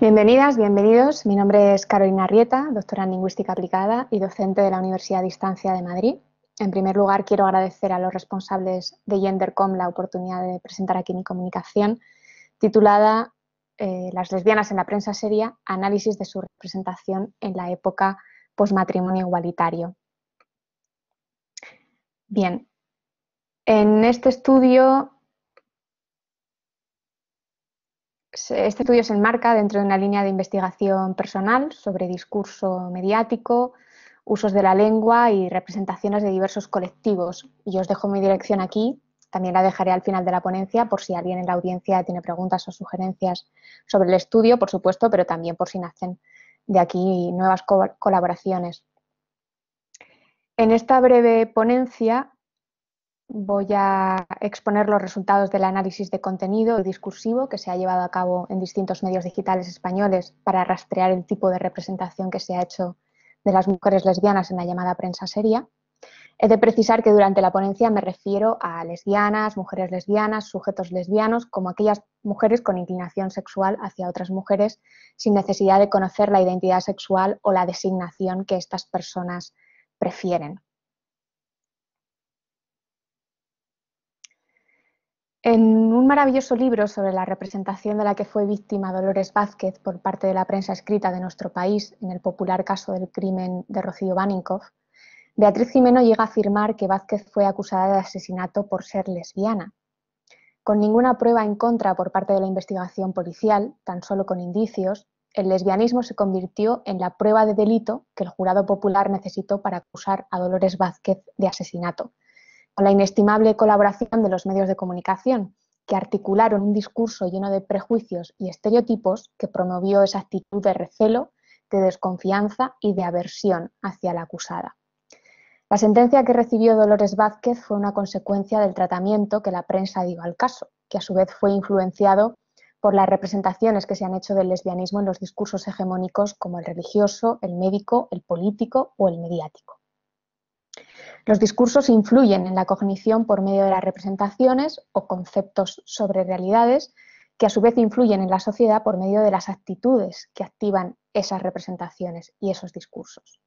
Bienvenidas, bienvenidos. Mi nombre es Carolina Rieta, doctora en Lingüística Aplicada y docente de la Universidad de Distancia de Madrid. En primer lugar, quiero agradecer a los responsables de Gendercom la oportunidad de presentar aquí mi comunicación titulada eh, Las lesbianas en la prensa seria, análisis de su representación en la época postmatrimonio igualitario. Bien, en este estudio Pues, eh, este estudio se enmarca dentro de una línea de investigación personal sobre discurso mediático, usos de la lengua y representaciones de diversos colectivos. Y os dejo mi dirección aquí, también la dejaré al final de la ponencia por si alguien en la audiencia tiene preguntas o sugerencias sobre el estudio, por supuesto, pero también por si nacen de aquí nuevas colaboraciones. En esta breve ponencia voy a exponer los resultados del análisis de contenido discursivo que se ha llevado a cabo en distintos medios digitales españoles para rastrear el tipo de representación que se ha hecho de las mujeres lesbianas en la llamada prensa seria. He de precisar que durante la ponencia me refiero a lesbianas, mujeres lesbianas, sujetos lesbianos, como aquellas mujeres con inclinación sexual hacia otras mujeres, sin necesidad de conocer la identidad sexual o la designación que estas personas prefieren. En un maravilloso libro sobre la representación de la que fue víctima Dolores Vázquez por parte de la prensa escrita de nuestro país en el popular caso del crimen de Rocío Baninkoff, Beatriz Jimeno llega a afirmar que Vázquez fue acusada de asesinato por ser lesbiana. Con ninguna prueba en contra por parte de la investigación policial, tan solo con indicios, el lesbianismo se convirtió en la prueba de delito que el jurado popular necesitó para acusar a Dolores Vázquez de asesinato, con la inestimable colaboración de los medios de comunicación, que articularon un discurso lleno de prejuicios y estereotipos que promovió esa actitud de recelo, de desconfianza y de aversión hacia la acusada. La sentencia que recibió Dolores Vázquez fue una consecuencia del tratamiento que la prensa dio al caso, que a su vez fue influenciado por las representaciones que se han hecho del lesbianismo en los discursos hegemónicos como el religioso, el médico, el político o el mediático. Los discursos influyen en la cognición por medio de las representaciones o conceptos sobre realidades, que a su vez influyen en la sociedad por medio de las actitudes que activan esas representaciones y esos discursos.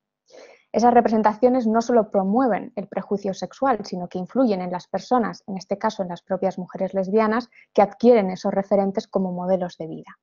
Esas representaciones no solo promueven el prejuicio sexual, sino que influyen en las personas, en este caso en las propias mujeres lesbianas, que adquieren esos referentes como modelos de vida.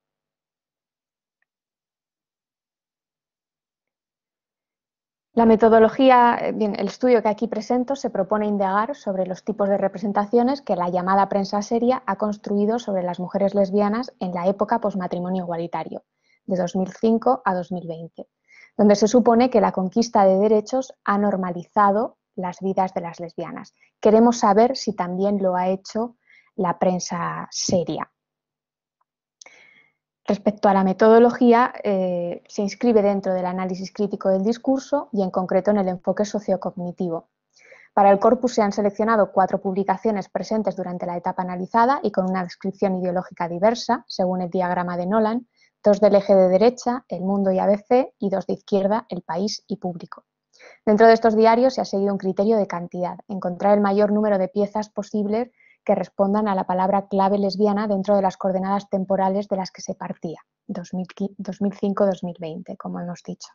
La metodología, eh, el estudio que aquí presento se propone indagar sobre los tipos de representaciones que la llamada prensa seria ha construido sobre las mujeres lesbianas en la época postmatrimonio igualitario, de 2005 a 2020, donde se supone que la conquista de derechos ha normalizado las vidas de las lesbianas. Queremos saber si también lo ha hecho la prensa seria. Respecto a la metodología, eh, se inscribe dentro del análisis crítico del discurso y en concreto en el enfoque sociocognitivo. Para el corpus se han seleccionado cuatro publicaciones presentes durante la etapa analizada y con una descripción ideológica diversa, según el diagrama de Nolan, dos del eje de derecha, El Mundo y ABC, y dos de izquierda, El País y Público. Dentro de estos diarios se ha seguido un criterio de cantidad, encontrar el mayor número de piezas posibles que respondan a la palabra clave lesbiana dentro de las coordenadas temporales de las que se partía, 2005-2020, como hemos dicho.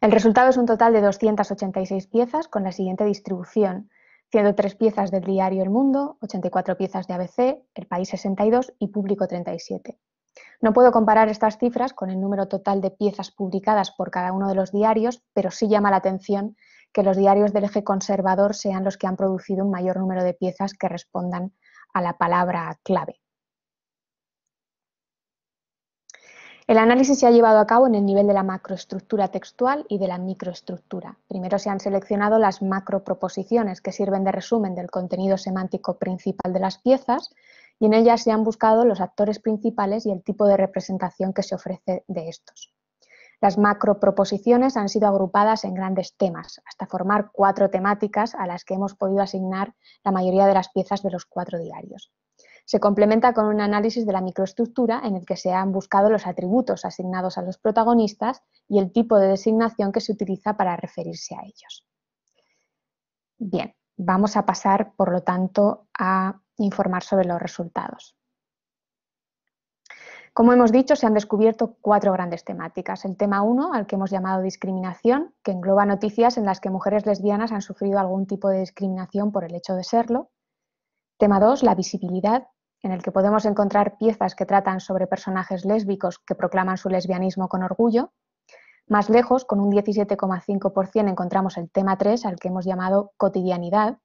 El resultado es un total de 286 piezas con la siguiente distribución, 103 piezas del diario El Mundo, 84 piezas de ABC, El País 62 y Público 37. No puedo comparar estas cifras con el número total de piezas publicadas por cada uno de los diarios, pero sí llama la atención que los diarios del eje conservador sean los que han producido un mayor número de piezas que respondan a la palabra clave. El análisis se ha llevado a cabo en el nivel de la macroestructura textual y de la microestructura. Primero se han seleccionado las macroproposiciones que sirven de resumen del contenido semántico principal de las piezas y en ellas se han buscado los actores principales y el tipo de representación que se ofrece de estos. Las macroproposiciones han sido agrupadas en grandes temas, hasta formar cuatro temáticas a las que hemos podido asignar la mayoría de las piezas de los cuatro diarios. Se complementa con un análisis de la microestructura en el que se han buscado los atributos asignados a los protagonistas y el tipo de designación que se utiliza para referirse a ellos. Bien, vamos a pasar, por lo tanto, a informar sobre los resultados. Como hemos dicho, se han descubierto cuatro grandes temáticas. El tema uno, al que hemos llamado discriminación, que engloba noticias en las que mujeres lesbianas han sufrido algún tipo de discriminación por el hecho de serlo. Tema 2, la visibilidad, en el que podemos encontrar piezas que tratan sobre personajes lésbicos que proclaman su lesbianismo con orgullo. Más lejos, con un 17,5% encontramos el tema 3, al que hemos llamado cotidianidad,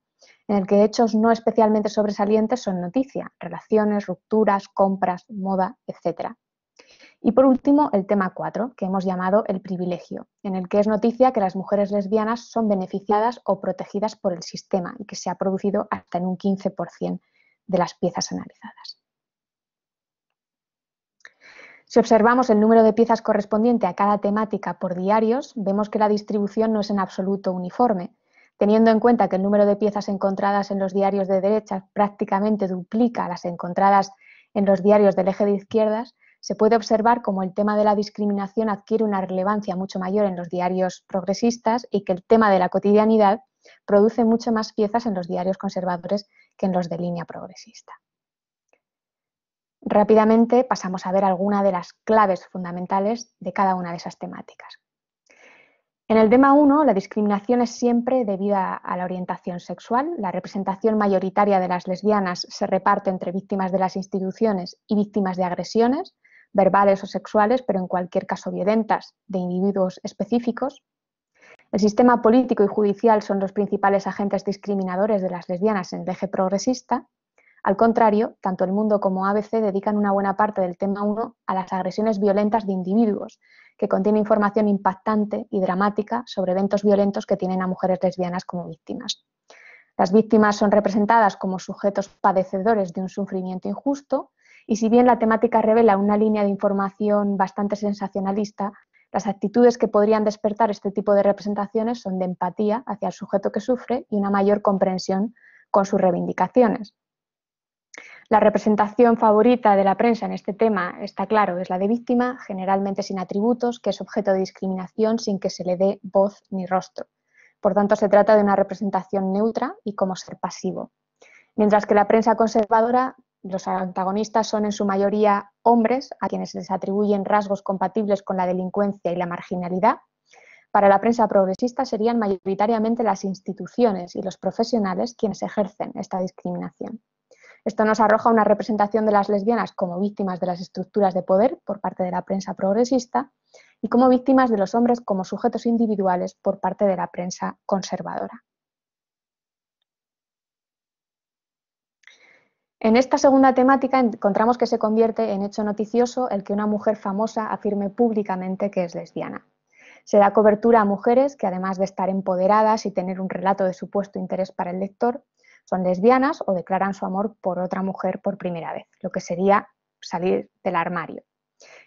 en el que hechos no especialmente sobresalientes son noticia, relaciones, rupturas, compras, moda, etc. Y por último, el tema 4, que hemos llamado el privilegio, en el que es noticia que las mujeres lesbianas son beneficiadas o protegidas por el sistema y que se ha producido hasta en un 15% de las piezas analizadas. Si observamos el número de piezas correspondiente a cada temática por diarios, vemos que la distribución no es en absoluto uniforme, Teniendo en cuenta que el número de piezas encontradas en los diarios de derechas prácticamente duplica las encontradas en los diarios del eje de izquierdas, se puede observar cómo el tema de la discriminación adquiere una relevancia mucho mayor en los diarios progresistas y que el tema de la cotidianidad produce mucho más piezas en los diarios conservadores que en los de línea progresista. Rápidamente pasamos a ver alguna de las claves fundamentales de cada una de esas temáticas. En el tema 1, la discriminación es siempre debida a la orientación sexual. La representación mayoritaria de las lesbianas se reparte entre víctimas de las instituciones y víctimas de agresiones, verbales o sexuales, pero en cualquier caso violentas, de individuos específicos. El sistema político y judicial son los principales agentes discriminadores de las lesbianas en el eje progresista. Al contrario, tanto el mundo como ABC dedican una buena parte del tema 1 a las agresiones violentas de individuos, que contiene información impactante y dramática sobre eventos violentos que tienen a mujeres lesbianas como víctimas. Las víctimas son representadas como sujetos padecedores de un sufrimiento injusto y si bien la temática revela una línea de información bastante sensacionalista, las actitudes que podrían despertar este tipo de representaciones son de empatía hacia el sujeto que sufre y una mayor comprensión con sus reivindicaciones. La representación favorita de la prensa en este tema, está claro, es la de víctima, generalmente sin atributos, que es objeto de discriminación sin que se le dé voz ni rostro. Por tanto, se trata de una representación neutra y como ser pasivo. Mientras que la prensa conservadora los antagonistas son en su mayoría hombres a quienes se les atribuyen rasgos compatibles con la delincuencia y la marginalidad. Para la prensa progresista serían mayoritariamente las instituciones y los profesionales quienes ejercen esta discriminación. Esto nos arroja una representación de las lesbianas como víctimas de las estructuras de poder por parte de la prensa progresista y como víctimas de los hombres como sujetos individuales por parte de la prensa conservadora. En esta segunda temática encontramos que se convierte en hecho noticioso el que una mujer famosa afirme públicamente que es lesbiana. Se da cobertura a mujeres que además de estar empoderadas y tener un relato de supuesto interés para el lector, son lesbianas o declaran su amor por otra mujer por primera vez, lo que sería salir del armario.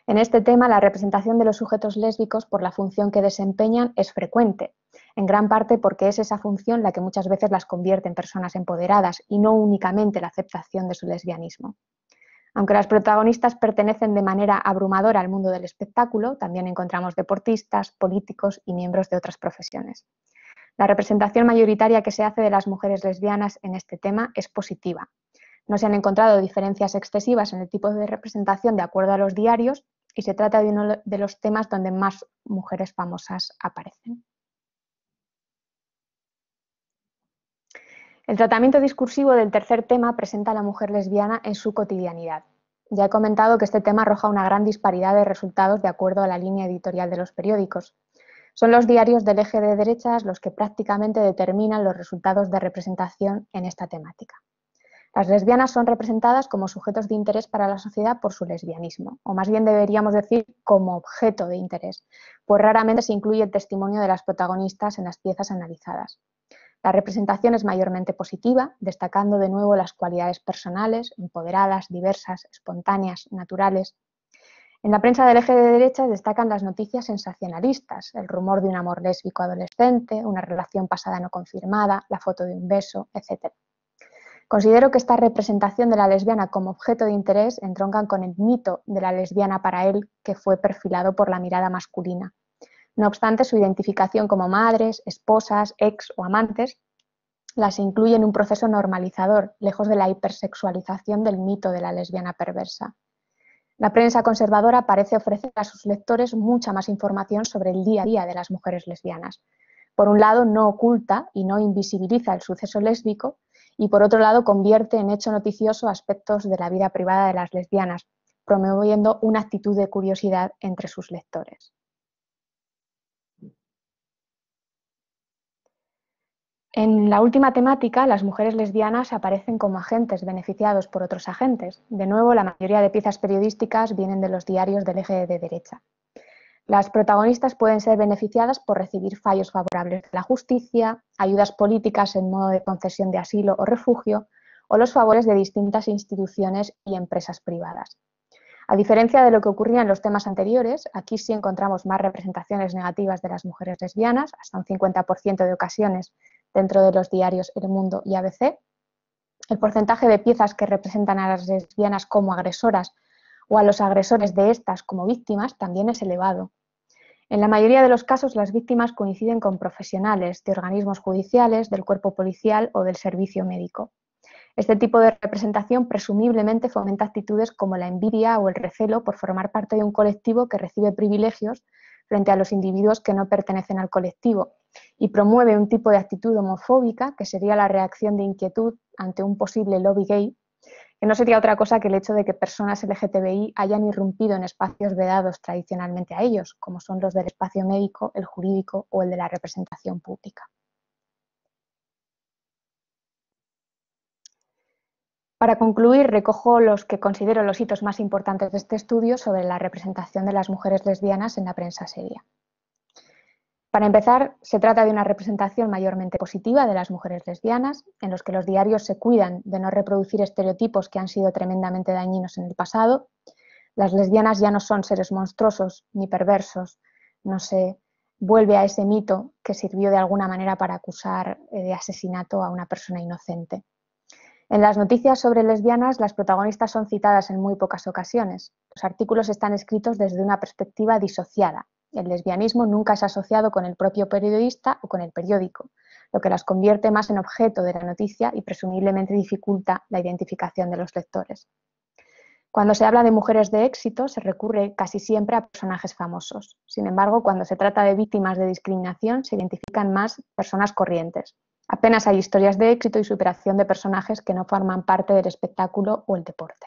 En este tema, la representación de los sujetos lésbicos por la función que desempeñan es frecuente, en gran parte porque es esa función la que muchas veces las convierte en personas empoderadas y no únicamente la aceptación de su lesbianismo. Aunque las protagonistas pertenecen de manera abrumadora al mundo del espectáculo, también encontramos deportistas, políticos y miembros de otras profesiones. La representación mayoritaria que se hace de las mujeres lesbianas en este tema es positiva. No se han encontrado diferencias excesivas en el tipo de representación de acuerdo a los diarios y se trata de uno de los temas donde más mujeres famosas aparecen. El tratamiento discursivo del tercer tema presenta a la mujer lesbiana en su cotidianidad. Ya he comentado que este tema arroja una gran disparidad de resultados de acuerdo a la línea editorial de los periódicos. Son los diarios del eje de derechas los que prácticamente determinan los resultados de representación en esta temática. Las lesbianas son representadas como sujetos de interés para la sociedad por su lesbianismo, o más bien deberíamos decir como objeto de interés, pues raramente se incluye el testimonio de las protagonistas en las piezas analizadas. La representación es mayormente positiva, destacando de nuevo las cualidades personales, empoderadas, diversas, espontáneas, naturales, en la prensa del eje de derecha destacan las noticias sensacionalistas, el rumor de un amor lésbico adolescente, una relación pasada no confirmada, la foto de un beso, etc. Considero que esta representación de la lesbiana como objeto de interés entroncan con el mito de la lesbiana para él que fue perfilado por la mirada masculina. No obstante, su identificación como madres, esposas, ex o amantes las incluye en un proceso normalizador, lejos de la hipersexualización del mito de la lesbiana perversa. La prensa conservadora parece ofrecer a sus lectores mucha más información sobre el día a día de las mujeres lesbianas. Por un lado, no oculta y no invisibiliza el suceso lésbico y por otro lado, convierte en hecho noticioso aspectos de la vida privada de las lesbianas, promoviendo una actitud de curiosidad entre sus lectores. En la última temática, las mujeres lesbianas aparecen como agentes beneficiados por otros agentes. De nuevo, la mayoría de piezas periodísticas vienen de los diarios del eje de derecha. Las protagonistas pueden ser beneficiadas por recibir fallos favorables de la justicia, ayudas políticas en modo de concesión de asilo o refugio, o los favores de distintas instituciones y empresas privadas. A diferencia de lo que ocurría en los temas anteriores, aquí sí encontramos más representaciones negativas de las mujeres lesbianas, hasta un 50% de ocasiones dentro de los diarios El Mundo y ABC. El porcentaje de piezas que representan a las lesbianas como agresoras o a los agresores de estas como víctimas también es elevado. En la mayoría de los casos las víctimas coinciden con profesionales de organismos judiciales, del cuerpo policial o del servicio médico. Este tipo de representación presumiblemente fomenta actitudes como la envidia o el recelo por formar parte de un colectivo que recibe privilegios frente a los individuos que no pertenecen al colectivo, y promueve un tipo de actitud homofóbica, que sería la reacción de inquietud ante un posible lobby gay, que no sería otra cosa que el hecho de que personas LGTBI hayan irrumpido en espacios vedados tradicionalmente a ellos, como son los del espacio médico, el jurídico o el de la representación pública. Para concluir, recojo los que considero los hitos más importantes de este estudio sobre la representación de las mujeres lesbianas en la prensa seria. Para empezar, se trata de una representación mayormente positiva de las mujeres lesbianas, en los que los diarios se cuidan de no reproducir estereotipos que han sido tremendamente dañinos en el pasado. Las lesbianas ya no son seres monstruosos ni perversos, no se vuelve a ese mito que sirvió de alguna manera para acusar eh, de asesinato a una persona inocente. En las noticias sobre lesbianas, las protagonistas son citadas en muy pocas ocasiones. Los artículos están escritos desde una perspectiva disociada, el lesbianismo nunca es asociado con el propio periodista o con el periódico, lo que las convierte más en objeto de la noticia y presumiblemente dificulta la identificación de los lectores. Cuando se habla de mujeres de éxito, se recurre casi siempre a personajes famosos. Sin embargo, cuando se trata de víctimas de discriminación, se identifican más personas corrientes. Apenas hay historias de éxito y superación de personajes que no forman parte del espectáculo o el deporte.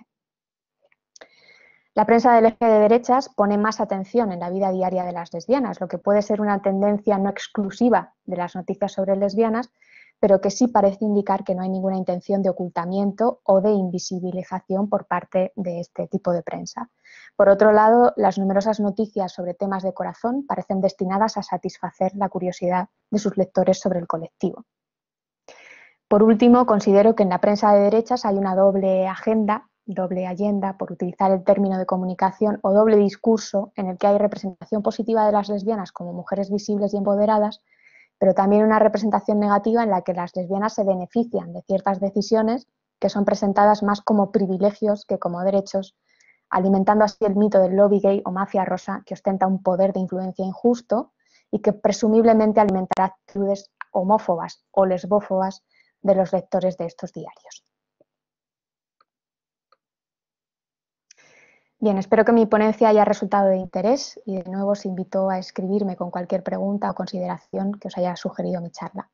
La prensa de derechas pone más atención en la vida diaria de las lesbianas, lo que puede ser una tendencia no exclusiva de las noticias sobre lesbianas, pero que sí parece indicar que no hay ninguna intención de ocultamiento o de invisibilización por parte de este tipo de prensa. Por otro lado, las numerosas noticias sobre temas de corazón parecen destinadas a satisfacer la curiosidad de sus lectores sobre el colectivo. Por último, considero que en la prensa de derechas hay una doble agenda doble agenda, por utilizar el término de comunicación, o doble discurso, en el que hay representación positiva de las lesbianas como mujeres visibles y empoderadas, pero también una representación negativa en la que las lesbianas se benefician de ciertas decisiones que son presentadas más como privilegios que como derechos, alimentando así el mito del lobby gay o mafia rosa que ostenta un poder de influencia injusto y que presumiblemente alimentará actitudes homófobas o lesbófobas de los lectores de estos diarios. Bien, espero que mi ponencia haya resultado de interés y de nuevo os invito a escribirme con cualquier pregunta o consideración que os haya sugerido mi charla.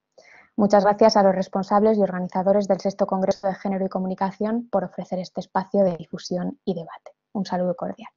Muchas gracias a los responsables y organizadores del Sexto Congreso de Género y Comunicación por ofrecer este espacio de difusión y debate. Un saludo cordial.